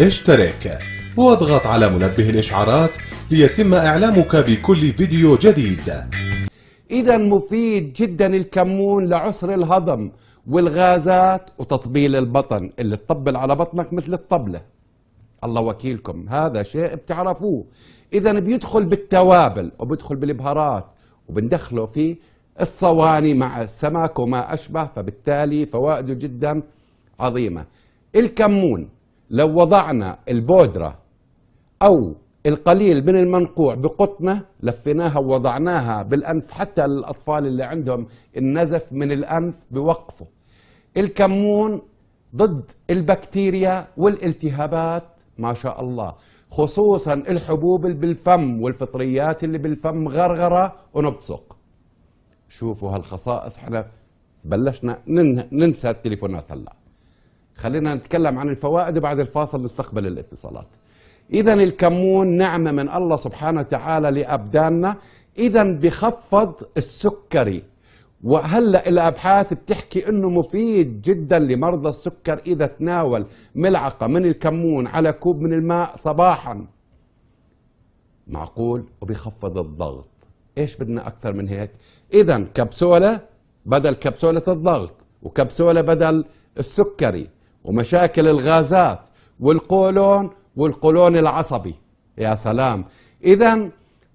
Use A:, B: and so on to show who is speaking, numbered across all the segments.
A: اشترك واضغط على منبه الإشعارات ليتم إعلامك بكل فيديو جديد إذا مفيد جدا الكمون لعسر الهضم والغازات وتطبيل البطن اللي تطبل على بطنك مثل الطبلة الله وكيلكم هذا شيء بتعرفوه إذا بيدخل بالتوابل وبيدخل بالبهارات وبندخله في الصواني مع السمك وما أشبه فبالتالي فوائده جدا عظيمة الكمون لو وضعنا البودرة أو القليل من المنقوع بقطنة لفيناها ووضعناها بالأنف حتى للأطفال اللي عندهم النزف من الأنف بوقفه الكمون ضد البكتيريا والالتهابات ما شاء الله خصوصا الحبوب اللي بالفم والفطريات اللي بالفم غرغرة ونبصق شوفوا هالخصائص احنا بلشنا ننسى التليفونات هلأ خلينا نتكلم عن الفوائد وبعد الفاصل نستقبل الاتصالات إذا الكمون نعمة من الله سبحانه وتعالى لأبداننا إذا بخفض السكري وهلا الابحاث بتحكي انه مفيد جدا لمرضى السكر اذا تناول ملعقه من الكمون على كوب من الماء صباحا معقول وبيخفض الضغط ايش بدنا اكثر من هيك اذا كبسوله بدل كبسوله الضغط وكبسوله بدل السكري ومشاكل الغازات والقولون والقولون العصبي يا سلام إذا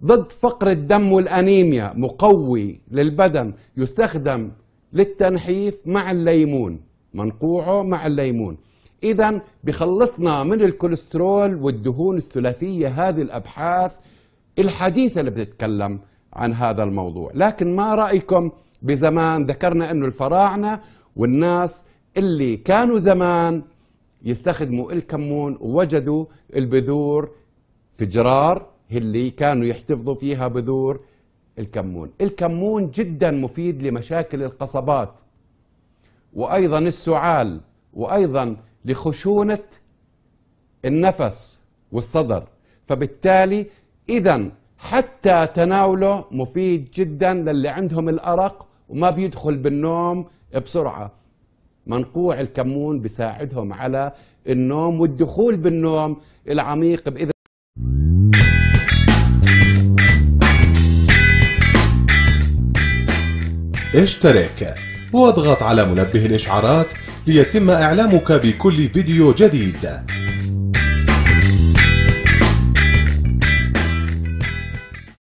A: ضد فقر الدم والأنيميا مقوي للبدن يستخدم للتنحيف مع الليمون منقوعه مع الليمون إذا بخلصنا من الكوليسترول والدهون الثلاثية هذه الأبحاث الحديثة اللي بتتكلم عن هذا الموضوع لكن ما رأيكم بزمان ذكرنا أنه الفراعنة والناس اللي كانوا زمان يستخدموا الكمون ووجدوا البذور جرار اللي كانوا يحتفظوا فيها بذور الكمون الكمون جدا مفيد لمشاكل القصبات وأيضا السعال وأيضا لخشونة النفس والصدر فبالتالي إذا حتى تناوله مفيد جدا للي عندهم الأرق وما بيدخل بالنوم بسرعة منقوع الكمون بيساعدهم على النوم والدخول بالنوم العميق بإذن اشترك واضغط على منبه الإشعارات ليتم إعلامك بكل فيديو جديد